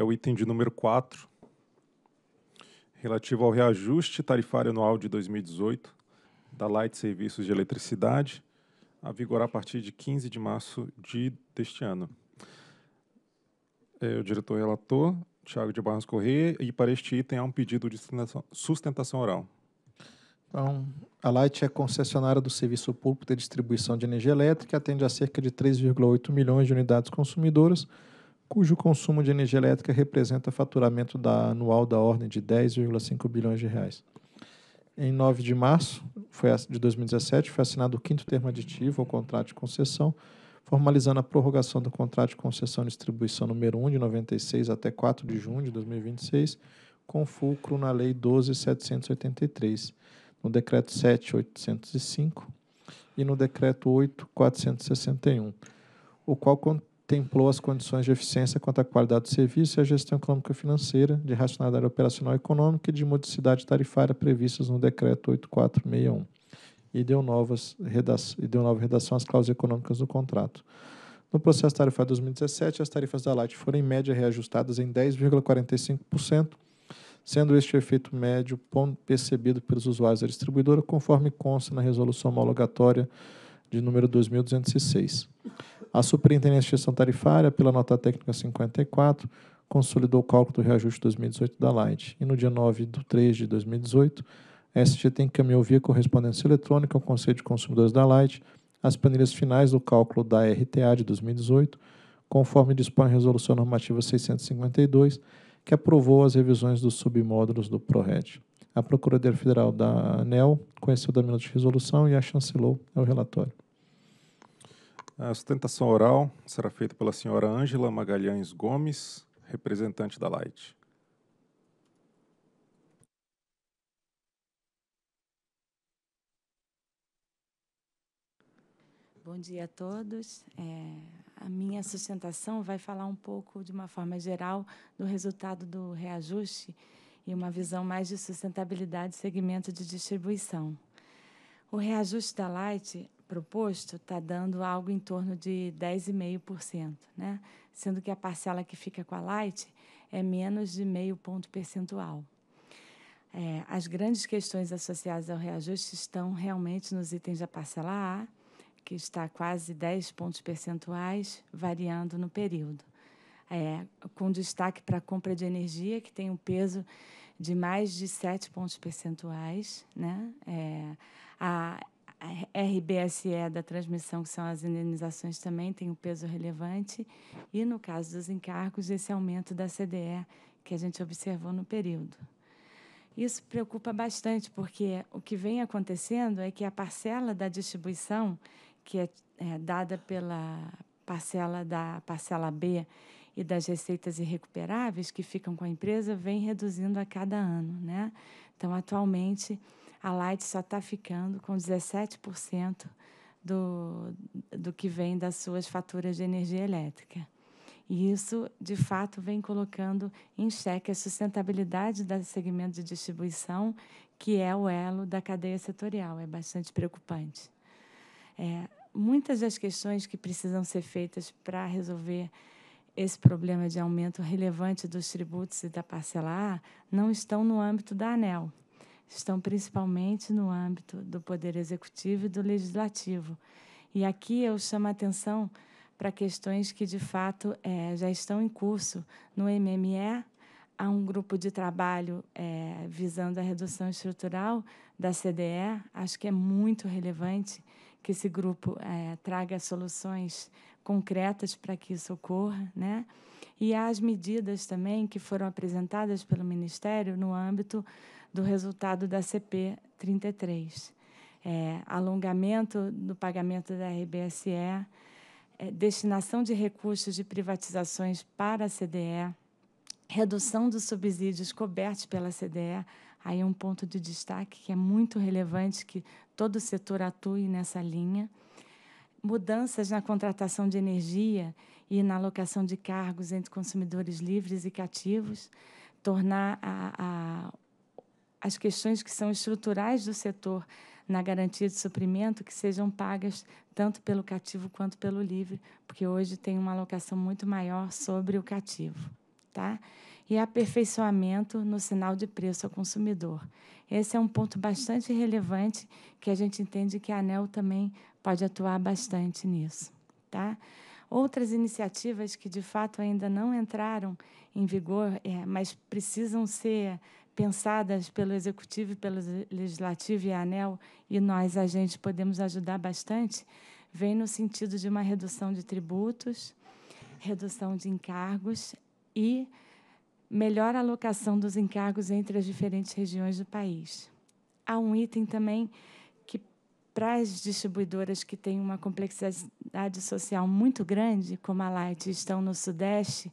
é o item de número 4, relativo ao reajuste tarifário anual de 2018 da Light Serviços de Eletricidade, a vigorar a partir de 15 de março de, deste ano. É, o diretor relator, Tiago de Barros Corrêa, e para este item há um pedido de sustentação oral. Então, a Light é concessionária do Serviço Público de Distribuição de Energia Elétrica e atende a cerca de 3,8 milhões de unidades consumidoras, cujo consumo de energia elétrica representa faturamento da, anual da ordem de 10,5 bilhões de reais. Em 9 de março foi, de 2017, foi assinado o quinto termo aditivo ao contrato de concessão, formalizando a prorrogação do contrato de concessão de distribuição número 1 de 96 até 4 de junho de 2026, com fulcro na Lei 12.783, no Decreto 7.805 e no Decreto 8.461, o qual contemplou as condições de eficiência quanto à qualidade do serviço e à gestão econômica financeira, de racionalidade operacional e econômica e de modicidade tarifária previstas no Decreto 8461. E deu, novas e deu nova redação às cláusulas econômicas do contrato. No processo tarifário 2017, as tarifas da Light foram, em média, reajustadas em 10,45%, sendo este efeito médio percebido pelos usuários da distribuidora, conforme consta na resolução homologatória de número 2206. A Superintendência de Gestão Tarifária, pela nota técnica 54, consolidou o cálculo do reajuste 2018 da Light. E no dia 9 de 3 de 2018, a SGT encaminhou via correspondência eletrônica ao Conselho de Consumidores da Light as planilhas finais do cálculo da RTA de 2018, conforme dispõe a Resolução Normativa 652, que aprovou as revisões dos submódulos do PRORED. A Procuradoria Federal da ANEL conheceu da minuta de resolução e a chancelou o relatório. A sustentação oral será feita pela senhora Ângela Magalhães Gomes, representante da Light. Bom dia a todos. É, a minha sustentação vai falar um pouco, de uma forma geral, do resultado do reajuste e uma visão mais de sustentabilidade e segmento de distribuição. O reajuste da Light proposto está dando algo em torno de 10,5%, né? sendo que a parcela que fica com a Light é menos de meio ponto percentual. É, as grandes questões associadas ao reajuste estão realmente nos itens da parcela A, que está quase 10 pontos percentuais, variando no período é, com destaque para a compra de energia, que tem um peso de mais de 7 pontos percentuais. Né? É, a RBSE da transmissão, que são as indenizações, também tem um peso relevante. E, no caso dos encargos, esse aumento da CDE que a gente observou no período. Isso preocupa bastante, porque o que vem acontecendo é que a parcela da distribuição, que é, é dada pela parcela da parcela B e das receitas irrecuperáveis que ficam com a empresa vem reduzindo a cada ano. Né? Então, atualmente, a Light só está ficando com 17% do, do que vem das suas faturas de energia elétrica. E isso, de fato, vem colocando em xeque a sustentabilidade do segmento de distribuição, que é o elo da cadeia setorial. É bastante preocupante. É, muitas das questões que precisam ser feitas para resolver esse problema de aumento relevante dos tributos e da parcela A não estão no âmbito da ANEL, estão principalmente no âmbito do Poder Executivo e do Legislativo. E aqui eu chamo a atenção para questões que, de fato, é, já estão em curso no MME. Há um grupo de trabalho é, visando a redução estrutural da CDE. Acho que é muito relevante que esse grupo é, traga soluções concretas para que isso ocorra, né? E as medidas também que foram apresentadas pelo Ministério no âmbito do resultado da CP 33. É, alongamento do pagamento da RBSE, é, destinação de recursos de privatizações para a CDE, redução dos subsídios cobertos pela CDE. Aí é um ponto de destaque que é muito relevante que todo o setor atue nessa linha mudanças na contratação de energia e na alocação de cargos entre consumidores livres e cativos, tornar a, a, as questões que são estruturais do setor na garantia de suprimento que sejam pagas tanto pelo cativo quanto pelo livre, porque hoje tem uma alocação muito maior sobre o cativo, tá? e aperfeiçoamento no sinal de preço ao consumidor. Esse é um ponto bastante relevante que a gente entende que a ANEL também pode atuar bastante nisso. Tá? Outras iniciativas que, de fato, ainda não entraram em vigor, é, mas precisam ser pensadas pelo Executivo, pelo Legislativo e a ANEL, e nós, agentes, podemos ajudar bastante, vem no sentido de uma redução de tributos, redução de encargos e melhor alocação dos encargos entre as diferentes regiões do país. Há um item também que, para as distribuidoras que têm uma complexidade social muito grande, como a Light, estão no Sudeste,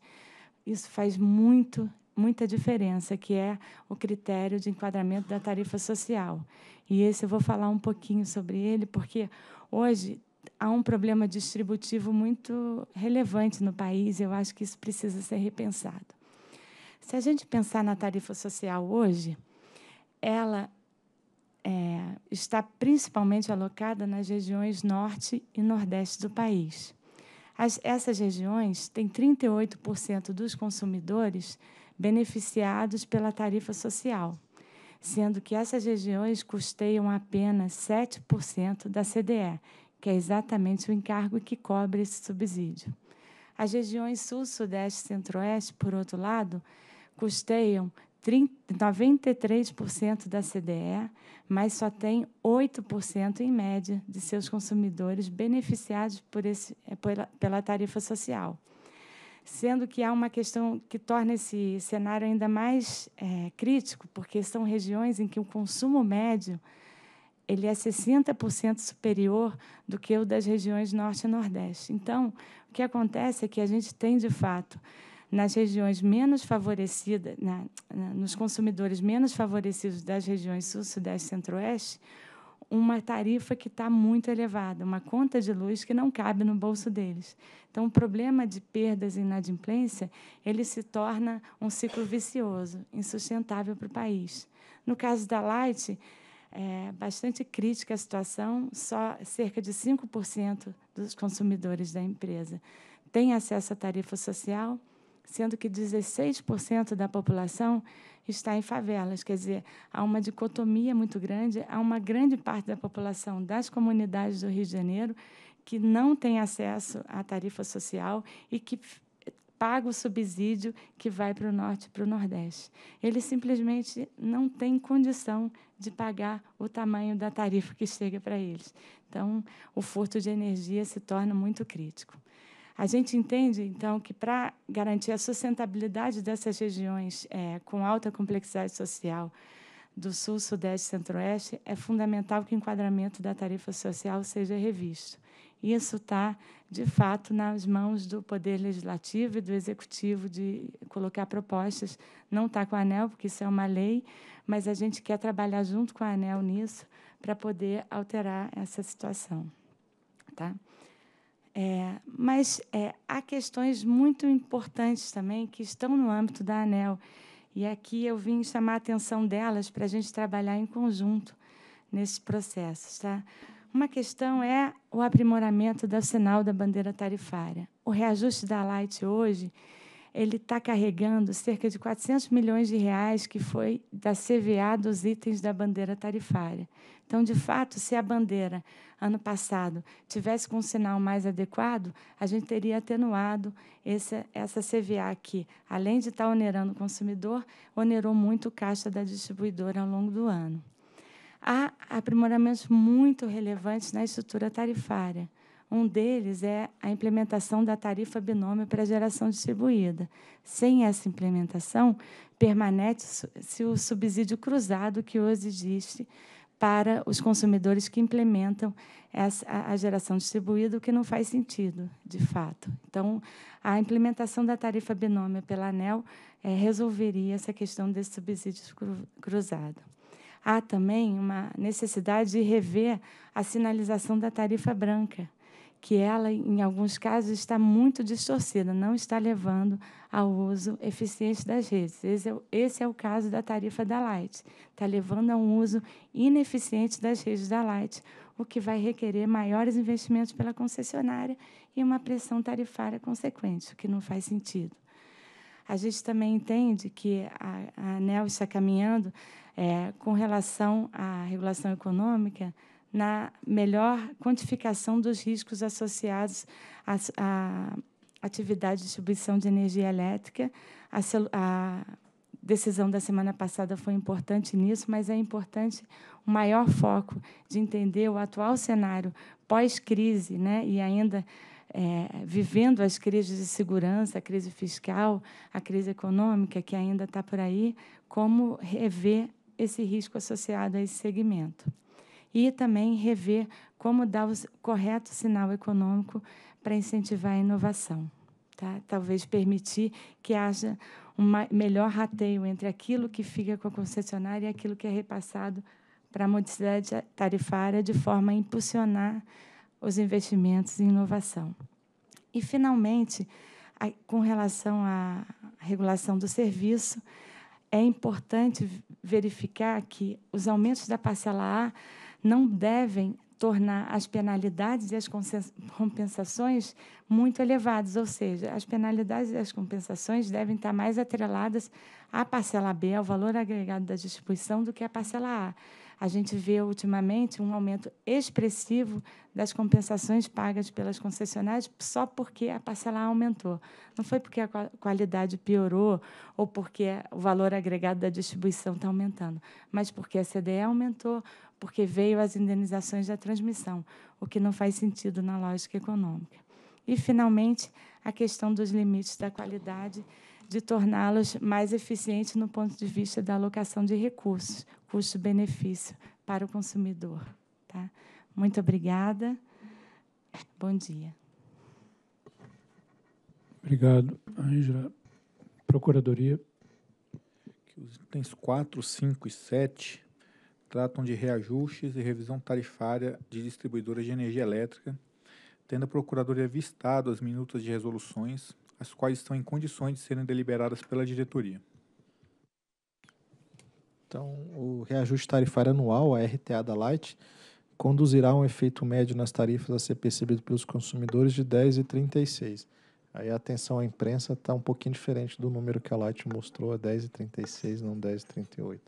isso faz muito muita diferença, que é o critério de enquadramento da tarifa social. E esse eu vou falar um pouquinho sobre ele, porque hoje há um problema distributivo muito relevante no país, e eu acho que isso precisa ser repensado. Se a gente pensar na tarifa social hoje, ela é, está principalmente alocada nas regiões norte e nordeste do país. As, essas regiões têm 38% dos consumidores beneficiados pela tarifa social, sendo que essas regiões custeiam apenas 7% da CDE, que é exatamente o encargo que cobre esse subsídio. As regiões sul, sudeste e centro-oeste, por outro lado, custeiam 30, 93% da CDE, mas só tem 8% em média de seus consumidores beneficiados por esse, eh, pela, pela tarifa social. Sendo que há uma questão que torna esse cenário ainda mais é, crítico, porque são regiões em que o consumo médio ele é 60% superior do que o das regiões Norte e Nordeste. Então, o que acontece é que a gente tem, de fato, nas regiões menos favorecidas, na, na, nos consumidores menos favorecidos das regiões sul, sudeste e centro-oeste, uma tarifa que está muito elevada, uma conta de luz que não cabe no bolso deles. Então, o problema de perdas e inadimplência ele se torna um ciclo vicioso, insustentável para o país. No caso da Light, é bastante crítica a situação, só cerca de 5% dos consumidores da empresa têm acesso à tarifa social sendo que 16% da população está em favelas. Quer dizer, há uma dicotomia muito grande, há uma grande parte da população das comunidades do Rio de Janeiro que não tem acesso à tarifa social e que paga o subsídio que vai para o norte e para o nordeste. Ele simplesmente não tem condição de pagar o tamanho da tarifa que chega para eles. Então, o furto de energia se torna muito crítico. A gente entende, então, que para garantir a sustentabilidade dessas regiões é, com alta complexidade social do Sul, Sudeste e Centro-Oeste, é fundamental que o enquadramento da tarifa social seja revisto. Isso está, de fato, nas mãos do Poder Legislativo e do Executivo de colocar propostas. Não está com a ANEL, porque isso é uma lei, mas a gente quer trabalhar junto com a ANEL nisso para poder alterar essa situação. Tá? É, mas é, há questões muito importantes também que estão no âmbito da ANEL. E aqui eu vim chamar a atenção delas para a gente trabalhar em conjunto nesses processos. Tá? Uma questão é o aprimoramento da sinal da bandeira tarifária. O reajuste da Light hoje ele está carregando cerca de 400 milhões de reais que foi da CVA dos itens da bandeira tarifária. Então, de fato, se a bandeira ano passado tivesse com um sinal mais adequado, a gente teria atenuado essa essa CVA que, além de estar tá onerando o consumidor, onerou muito o caixa da distribuidora ao longo do ano. Há aprimoramentos muito relevantes na estrutura tarifária. Um deles é a implementação da tarifa binômio para geração distribuída. Sem essa implementação, permanece-se o subsídio cruzado que hoje existe para os consumidores que implementam essa, a geração distribuída, o que não faz sentido, de fato. Então, a implementação da tarifa binômio pela ANEL é, resolveria essa questão desse subsídio cruzado. Há também uma necessidade de rever a sinalização da tarifa branca, que ela, em alguns casos, está muito distorcida, não está levando ao uso eficiente das redes. Esse é, esse é o caso da tarifa da Light. Está levando a um uso ineficiente das redes da Light, o que vai requerer maiores investimentos pela concessionária e uma pressão tarifária consequente, o que não faz sentido. A gente também entende que a, a ANEL está caminhando é, com relação à regulação econômica na melhor quantificação dos riscos associados à, à atividade de distribuição de energia elétrica. A, a, decisão da semana passada foi importante nisso, mas é importante o um maior foco de entender o atual cenário pós-crise né, e ainda é, vivendo as crises de segurança, a crise fiscal, a crise econômica, que ainda está por aí, como rever esse risco associado a esse segmento e também rever como dar o correto sinal econômico para incentivar a inovação. Tá? Talvez permitir que haja um melhor rateio entre aquilo que fica com a concessionária e aquilo que é repassado para a modicidade tarifária, de forma a impulsionar os investimentos em inovação. E, finalmente, com relação à regulação do serviço, é importante verificar que os aumentos da parcela A não devem tornar as penalidades e as compensações muito elevadas, ou seja, as penalidades e as compensações devem estar mais atreladas à parcela B, ao valor agregado da distribuição, do que à parcela A a gente vê ultimamente um aumento expressivo das compensações pagas pelas concessionárias só porque a parcela aumentou. Não foi porque a qualidade piorou ou porque o valor agregado da distribuição está aumentando, mas porque a CDE aumentou, porque veio as indenizações da transmissão, o que não faz sentido na lógica econômica. E, finalmente, a questão dos limites da qualidade de torná-los mais eficientes no ponto de vista da alocação de recursos, custo-benefício para o consumidor. Tá? Muito obrigada. Bom dia. Obrigado, Ângela. Procuradoria. Os itens 4, 5 e 7 tratam de reajustes e revisão tarifária de distribuidoras de energia elétrica, tendo a Procuradoria vistado as minutas de resoluções as quais estão em condições de serem deliberadas pela diretoria. Então, o reajuste tarifário anual, a RTA da Light, conduzirá a um efeito médio nas tarifas a ser percebido pelos consumidores de 10,36. Aí a atenção à imprensa está um pouquinho diferente do número que a Light mostrou, é 10,36, não 10,38.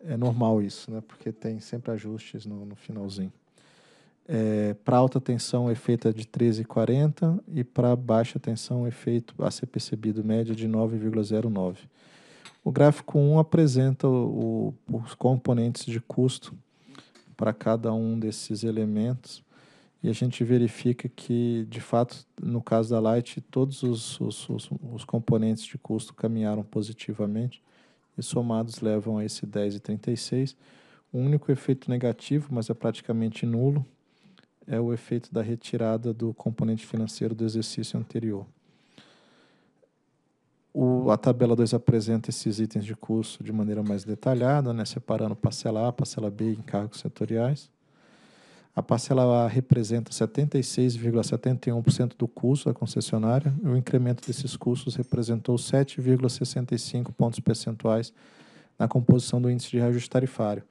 É normal isso, né? porque tem sempre ajustes no, no finalzinho. É, para alta tensão, o efeito é de 13,40 e para baixa tensão, o é efeito a ser percebido médio de 9,09. O gráfico 1 apresenta o, os componentes de custo para cada um desses elementos e a gente verifica que, de fato, no caso da Light, todos os, os, os, os componentes de custo caminharam positivamente e somados levam a esse 10,36. O único efeito negativo, mas é praticamente nulo, é o efeito da retirada do componente financeiro do exercício anterior. O, a tabela 2 apresenta esses itens de custo de maneira mais detalhada, né, separando parcela A, parcela B e encargos setoriais. A parcela A representa 76,71% do custo da concessionária. O incremento desses custos representou 7,65 pontos percentuais na composição do índice de reajuste tarifário.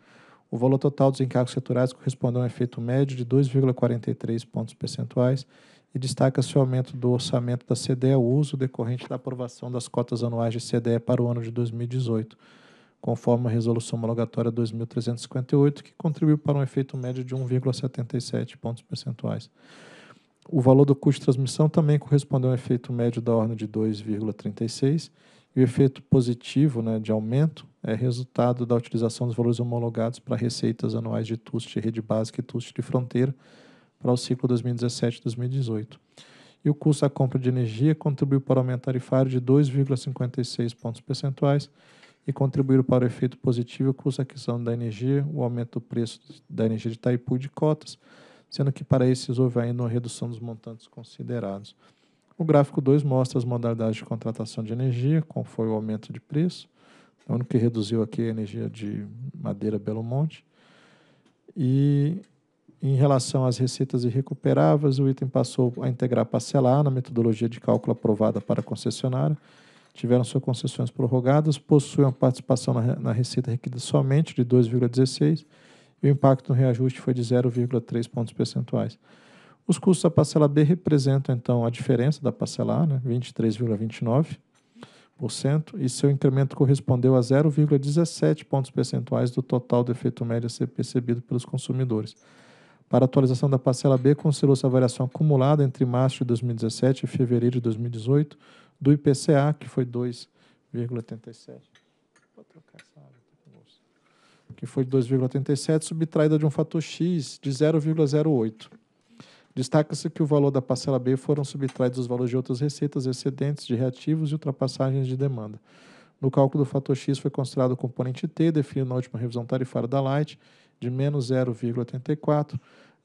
O valor total dos encargos estruturais corresponde a um efeito médio de 2,43 pontos percentuais e destaca-se o aumento do orçamento da CDE ao uso decorrente da aprovação das cotas anuais de CDE para o ano de 2018, conforme a Resolução Homologatória 2358, que contribuiu para um efeito médio de 1,77 pontos percentuais. O valor do custo de transmissão também corresponde a um efeito médio da ordem de 2,36 e o efeito positivo né, de aumento é resultado da utilização dos valores homologados para receitas anuais de TUST de rede básica e TUST de fronteira para o ciclo 2017-2018. E o custo da compra de energia contribuiu para o aumento tarifário de 2,56 pontos percentuais e contribuíram para o efeito positivo o custo da aquisição da energia, o aumento do preço da energia de Taipu e de cotas, sendo que para esses houve ainda uma redução dos montantes considerados. O gráfico 2 mostra as modalidades de contratação de energia, qual foi o aumento de preço. É o único que reduziu aqui é a energia de Madeira Belo Monte. E em relação às receitas irrecuperáveis, o item passou a integrar parcelar na metodologia de cálculo aprovada para a concessionária. Tiveram suas concessões prorrogadas, possuem uma participação na, na receita requerida somente de 2,16 e o impacto no reajuste foi de 0,3 pontos percentuais. Os custos da parcela B representam, então, a diferença da parcela A, né, 23,29%, e seu incremento correspondeu a 0,17 pontos percentuais do total do efeito médio a ser percebido pelos consumidores. Para a atualização da parcela B, considerou-se a variação acumulada entre março de 2017 e fevereiro de 2018 do IPCA, que foi 2,87. Que foi 2,87, subtraída de um fator X de 0,08. Destaca-se que o valor da parcela B foram subtraídos os valores de outras receitas excedentes de reativos e ultrapassagens de demanda. No cálculo do fator X foi considerado o componente T, definido na última revisão tarifária da Light, de menos 0,84.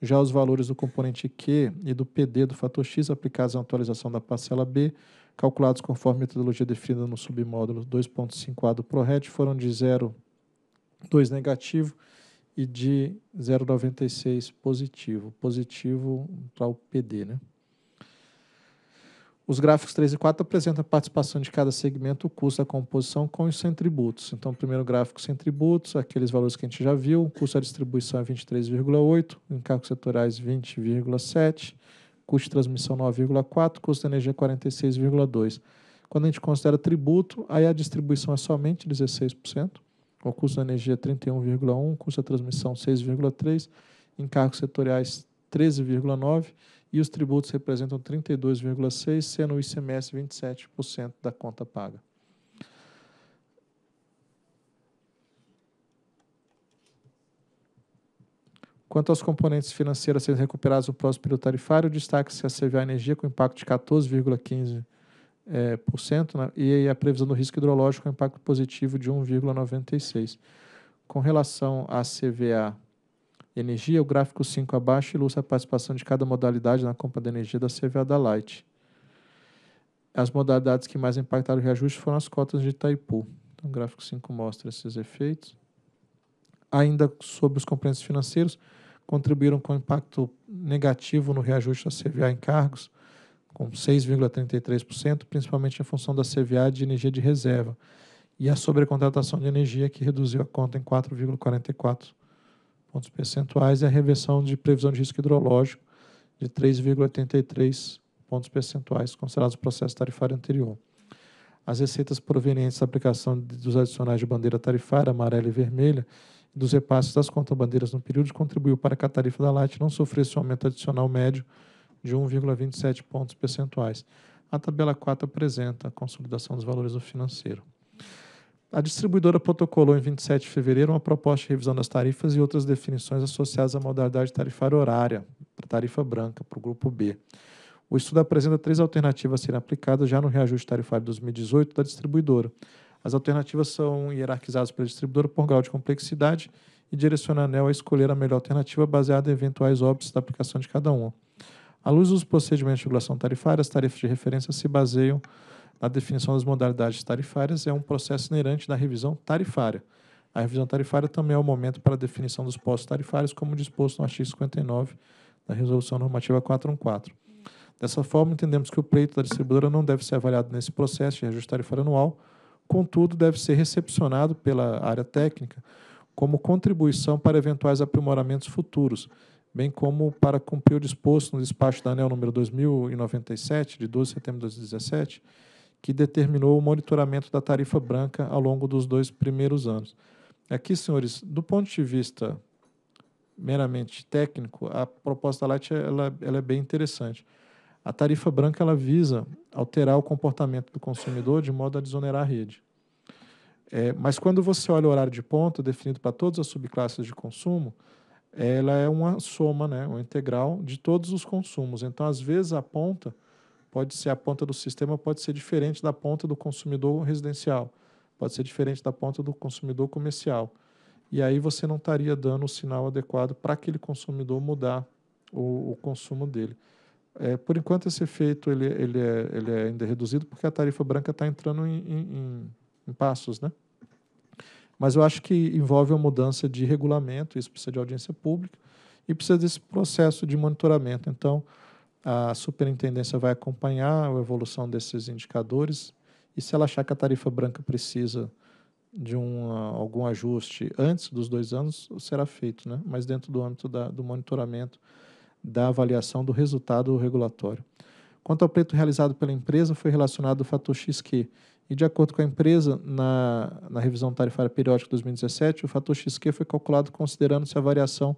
Já os valores do componente Q e do PD do fator X aplicados à atualização da parcela B, calculados conforme metodologia definida no submódulo 2.5A do ProRed, foram de 0,2 negativo e de 0,96 positivo, positivo para o PD. Né? Os gráficos 3 e 4 apresentam a participação de cada segmento, o custo da composição com os sem tributos. Então, primeiro gráfico sem tributos, aqueles valores que a gente já viu, o custo da distribuição é 23,8, encargos setoriais 20,7, custo de transmissão 9,4, custo da energia 46,2. Quando a gente considera tributo, aí a distribuição é somente 16%, o custo da energia 31,1, é custo da transmissão 6,3, encargos setoriais 13,9 e os tributos representam 32,6, sendo o ICMS 27% da conta paga. Quanto aos componentes financeiros a serem recuperados no próximo período tarifário, destaque-se a CVA Energia com impacto de 14,15 é, por cento, né? e a previsão do risco hidrológico é um impacto positivo de 1,96. Com relação à CVA energia, o gráfico 5 abaixo ilustra a participação de cada modalidade na compra de energia da CVA da Light. As modalidades que mais impactaram o reajuste foram as cotas de Itaipu. Então, o gráfico 5 mostra esses efeitos. Ainda sobre os componentes financeiros, contribuíram com impacto negativo no reajuste da CVA em cargos, com 6,33%, principalmente em função da CVA de energia de reserva, e a sobrecontratação de energia, que reduziu a conta em 4,44 pontos percentuais, e a reversão de previsão de risco hidrológico de 3,83 pontos percentuais, considerados o processo tarifário anterior. As receitas provenientes da aplicação dos adicionais de bandeira tarifária amarela e vermelha dos repasses das contas bandeiras no período contribuiu para que a tarifa da Light não sofresse um aumento adicional médio de 1,27 pontos percentuais. A tabela 4 apresenta a consolidação dos valores do financeiro. A distribuidora protocolou em 27 de fevereiro uma proposta de revisão das tarifas e outras definições associadas à modalidade tarifária horária, para tarifa branca, para o grupo B. O estudo apresenta três alternativas a serem aplicadas já no reajuste tarifário 2018 da distribuidora. As alternativas são hierarquizadas pela distribuidora por grau de complexidade e direciona a ANEL a escolher a melhor alternativa baseada em eventuais óbitos da aplicação de cada uma. À luz dos procedimentos de regulação tarifária, as tarifas de referência se baseiam na definição das modalidades tarifárias, é um processo inerente da revisão tarifária. A revisão tarifária também é o momento para a definição dos postos tarifários, como disposto no artigo 59 da Resolução Normativa 414. Dessa forma, entendemos que o pleito da distribuidora não deve ser avaliado nesse processo de ajuste tarifário anual, contudo, deve ser recepcionado pela área técnica como contribuição para eventuais aprimoramentos futuros, bem como para cumprir o disposto no despacho da ANEL número 2097, de 12 de setembro de 2017, que determinou o monitoramento da tarifa branca ao longo dos dois primeiros anos. Aqui, senhores, do ponto de vista meramente técnico, a proposta da Light ela, ela é bem interessante. A tarifa branca ela visa alterar o comportamento do consumidor de modo a desonerar a rede. É, mas quando você olha o horário de ponta definido para todas as subclasses de consumo, ela é uma soma, né, uma integral de todos os consumos. Então, às vezes, a ponta pode ser a ponta do sistema pode ser diferente da ponta do consumidor residencial, pode ser diferente da ponta do consumidor comercial. E aí você não estaria dando o sinal adequado para aquele consumidor mudar o, o consumo dele. É, por enquanto, esse efeito ele, ele, é, ele é ainda reduzido porque a tarifa branca está entrando em, em, em passos, né? Mas eu acho que envolve uma mudança de regulamento, isso precisa de audiência pública e precisa desse processo de monitoramento. Então, a superintendência vai acompanhar a evolução desses indicadores e se ela achar que a tarifa branca precisa de um, algum ajuste antes dos dois anos, será feito, né? mas dentro do âmbito da, do monitoramento da avaliação do resultado regulatório. Quanto ao preto realizado pela empresa, foi relacionado o fator X que e, de acordo com a empresa, na, na revisão tarifária periódica de 2017, o fator XQ foi calculado considerando-se a variação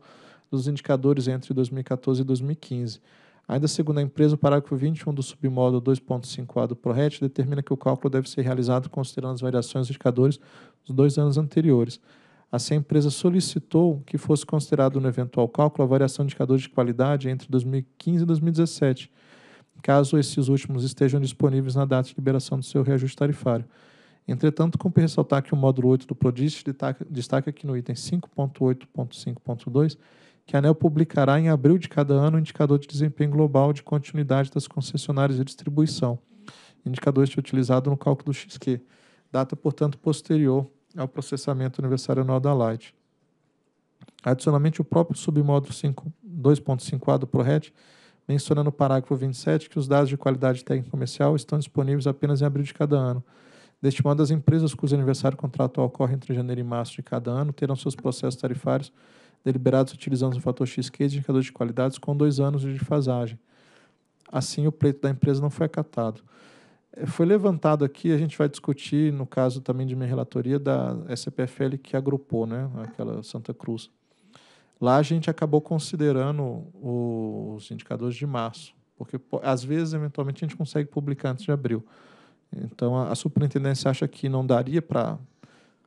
dos indicadores entre 2014 e 2015. Ainda segundo a empresa, o parágrafo 21 do submódulo 2.5a do PRORET determina que o cálculo deve ser realizado considerando as variações dos indicadores dos dois anos anteriores. Assim, a empresa solicitou que fosse considerado no eventual cálculo a variação de indicadores de qualidade entre 2015 e 2017, caso esses últimos estejam disponíveis na data de liberação do seu reajuste tarifário. Entretanto, cumpre ressaltar que o módulo 8 do PRODIS destaca que no item 5.8.5.2 que a ANEL publicará em abril de cada ano o indicador de desempenho global de continuidade das concessionárias de distribuição, indicador este utilizado no cálculo do XQ, data, portanto, posterior ao processamento aniversário anual da Light. Adicionalmente, o próprio submódulo 2.5A do PRORED menciona no parágrafo 27 que os dados de qualidade técnica comercial estão disponíveis apenas em abril de cada ano. Deste modo, as empresas cujo aniversário contratual ocorre entre janeiro e março de cada ano terão seus processos tarifários deliberados utilizando o fator XQ de indicador de qualidades com dois anos de defasagem. Assim, o pleito da empresa não foi acatado. É, foi levantado aqui, a gente vai discutir, no caso também de minha relatoria, da SPFL que agrupou né, aquela Santa Cruz. Lá a gente acabou considerando os indicadores de março, porque às vezes, eventualmente, a gente consegue publicar antes de abril. Então, a, superintendência acha que não daria para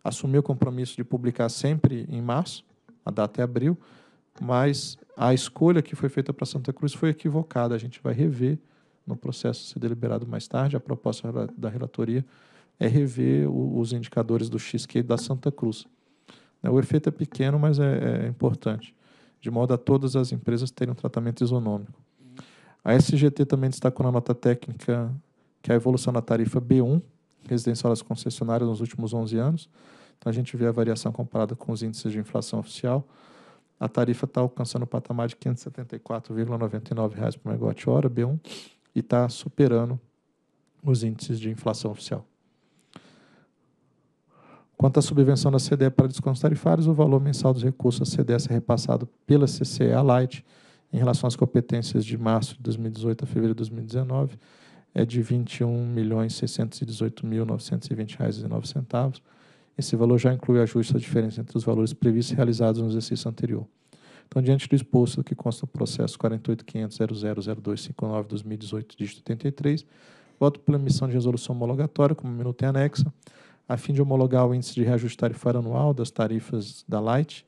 assumir o compromisso de publicar sempre em março, a data é abril, mas a escolha que foi feita para Santa Cruz foi equivocada. A gente vai rever no processo ser deliberado mais tarde, a proposta da relatoria é rever os indicadores do XQ da Santa Cruz. O efeito é pequeno, mas é, é importante, de modo a todas as empresas terem um tratamento isonômico. A SGT também destacou na nota técnica que a evolução da tarifa B1, residencial das concessionárias, nos últimos 11 anos, então a gente vê a variação comparada com os índices de inflação oficial, a tarifa está alcançando o um patamar de R$ 574,99 por megawatt-hora, B1, e está superando os índices de inflação oficial. Quanto à subvenção da CDE para descontos tarifários, o valor mensal dos recursos da CDE é repassado pela CCE à Light em relação às competências de março de 2018 a fevereiro de 2019 é de R$ 21.618.920,09. Esse valor já inclui ajuste à diferença entre os valores previstos e realizados no exercício anterior. Então, diante do exposto que consta o processo 48.500.000259-2018, dígito 83, voto pela emissão de resolução homologatória, como minuto em anexa, a fim de homologar o índice de reajuste tarifário anual das tarifas da Light,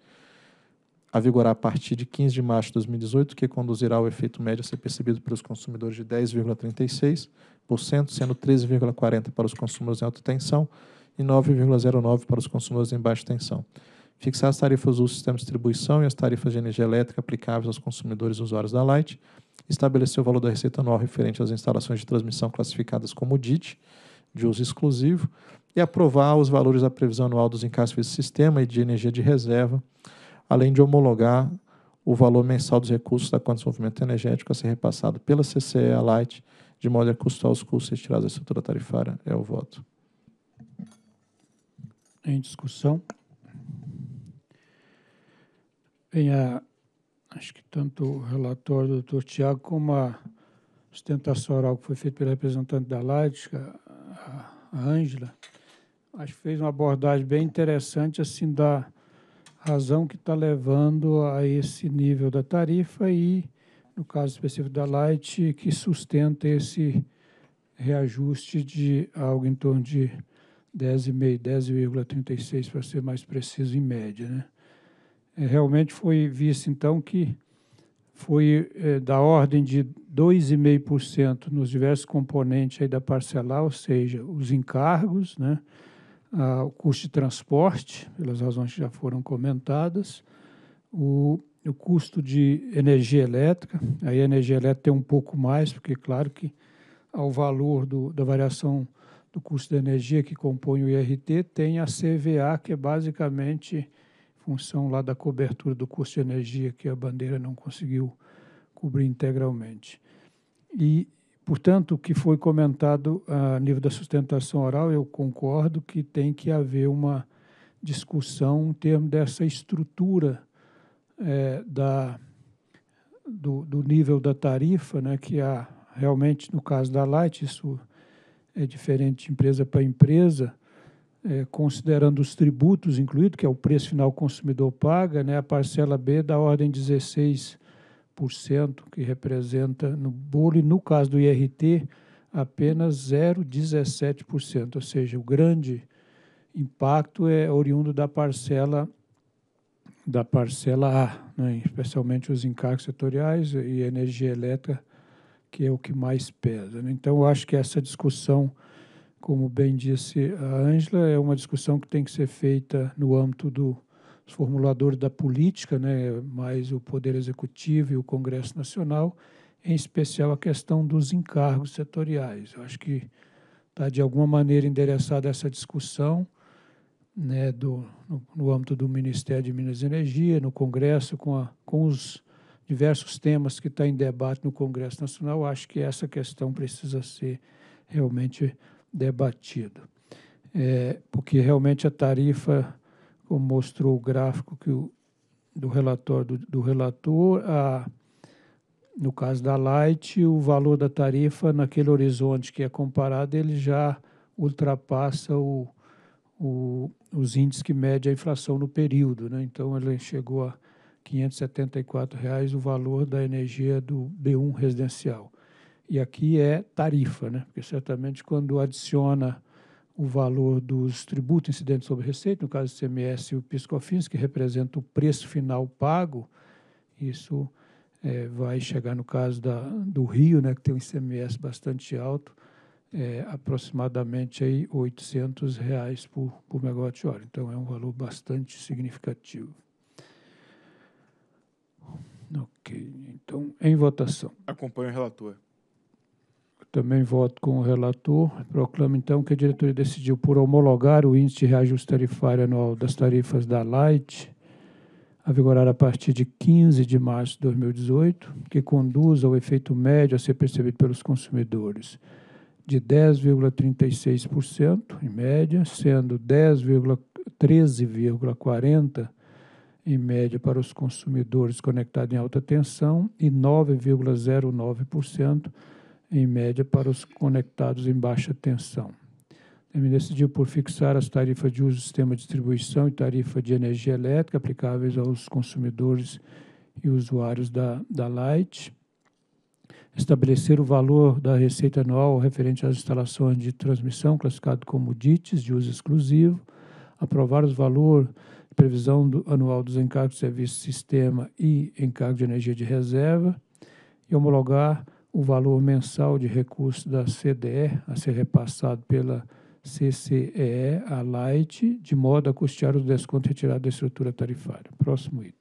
a vigorar a partir de 15 de março de 2018, que conduzirá ao efeito médio a ser percebido pelos consumidores de 10,36%, sendo 13,40% para os consumidores em alta tensão e 9,09% para os consumidores em baixa tensão. Fixar as tarifas do sistema de distribuição e as tarifas de energia elétrica aplicáveis aos consumidores e usuários da Light. Estabelecer o valor da receita anual referente às instalações de transmissão classificadas como DIT, de uso exclusivo, e aprovar os valores da previsão anual dos encargos do sistema e de energia de reserva, além de homologar o valor mensal dos recursos da conta de desenvolvimento energético a ser repassado pela CCE à Light, de modo a custar os custos retirados da estrutura tarifária. É o voto. Em discussão. Bem, a, acho que tanto o relatório do doutor Tiago como a sustentação oral que foi feita pela representante da Light, a Ângela, acho que fez uma abordagem bem interessante assim da razão que está levando a esse nível da tarifa e, no caso específico da Light, que sustenta esse reajuste de algo em torno de 10,5, 10,36 para ser mais preciso em média. Né? É, realmente foi visto então que foi é, da ordem de 2,5% nos diversos componentes aí da parcelar, ou seja, os encargos, né? ah, o custo de transporte, pelas razões que já foram comentadas, o, o custo de energia elétrica, aí a energia elétrica tem um pouco mais, porque claro que ao valor do, da variação do custo de energia que compõe o IRT, tem a CVA, que é basicamente função lá da cobertura do custo de energia que a bandeira não conseguiu cobrir integralmente. E Portanto, o que foi comentado a nível da sustentação oral, eu concordo que tem que haver uma discussão em termos dessa estrutura é, da, do, do, nível da tarifa, né, que há realmente, no caso da Light, isso é diferente de empresa para empresa, é, considerando os tributos incluídos, que é o preço final que o consumidor paga, né, a parcela B da ordem 16 que representa no bolo, e no caso do IRT, apenas 0,17%, ou seja, o grande impacto é oriundo da parcela da parcela A, né, especialmente os encargos setoriais e energia elétrica, que é o que mais pesa. Né? Então, eu acho que essa discussão, como bem disse a Ângela, é uma discussão que tem que ser feita no âmbito do os formuladores da política, né, mais o Poder Executivo e o Congresso Nacional, em especial a questão dos encargos setoriais. Eu acho que está, de alguma maneira, endereçada essa discussão né, do, no, no, âmbito do Ministério de Minas e Energia, no Congresso, com, a, com os diversos temas que está em debate no Congresso Nacional, acho que essa questão precisa ser realmente debatida. É, porque realmente a tarifa como mostrou o gráfico que o, do relatório do, do relator, a, no caso da Light, o valor da tarifa naquele horizonte que é comparado, ele já ultrapassa o, o, os índices que mede a inflação no período. Né? Então, ele chegou a R$ 574,00 o valor da energia do B1 residencial. E aqui é tarifa, né? porque certamente quando adiciona o valor dos tributos incidentes sobre receita, no caso do CMS e o PiscoFins, que representa o preço final pago, isso é, vai chegar, no caso da, do Rio, né, que tem um ICMS bastante alto, é, aproximadamente aí 800 reais por, por megawatt-hora. Então, é um valor bastante significativo. Ok, então, em votação. Acompanho o relator. Também voto com o relator. Proclamo, então, que a diretoria decidiu por homologar o índice de reajuste tarifário anual das tarifas da Light, a vigorar a partir de 15 de março de 2018, que conduz ao efeito médio a ser percebido pelos consumidores de 10,36% em média, sendo 10,13,40% em média para os consumidores conectados em alta tensão e 9,09% em média, para os conectados em baixa tensão. Também decidiu por fixar as tarifas de uso do sistema de distribuição e tarifa de energia elétrica aplicáveis aos consumidores e usuários da, da Light. Estabelecer o valor da receita anual referente às instalações de transmissão, classificado como DITES, de uso exclusivo. Aprovar os valores de previsão do, anual dos encargos de serviço sistema e encargo de energia de reserva. E homologar o valor mensal de recursos da CDE a ser repassado pela CCEE à Light, de modo a custear o desconto retirado da estrutura tarifária. Próximo item.